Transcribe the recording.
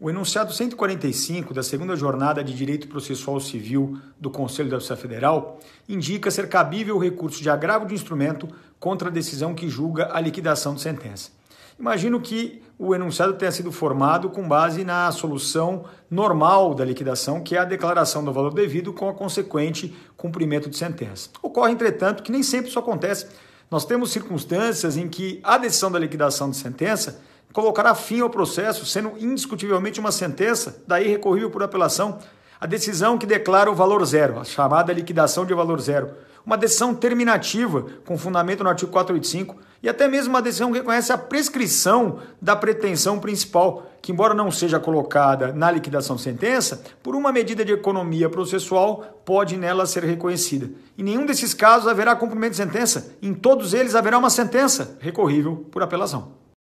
O enunciado 145 da segunda jornada de Direito Processual Civil do Conselho da Justiça Federal indica ser cabível o recurso de agravo de instrumento contra a decisão que julga a liquidação de sentença. Imagino que o enunciado tenha sido formado com base na solução normal da liquidação, que é a declaração do valor devido com a consequente cumprimento de sentença. Ocorre, entretanto, que nem sempre isso acontece. Nós temos circunstâncias em que a decisão da liquidação de sentença colocará fim ao processo, sendo indiscutivelmente uma sentença, daí recorrível por apelação, a decisão que declara o valor zero, a chamada liquidação de valor zero, uma decisão terminativa, com fundamento no artigo 485, e até mesmo uma decisão que reconhece a prescrição da pretensão principal, que, embora não seja colocada na liquidação sentença, por uma medida de economia processual pode nela ser reconhecida. Em nenhum desses casos haverá cumprimento de sentença, em todos eles haverá uma sentença recorrível por apelação.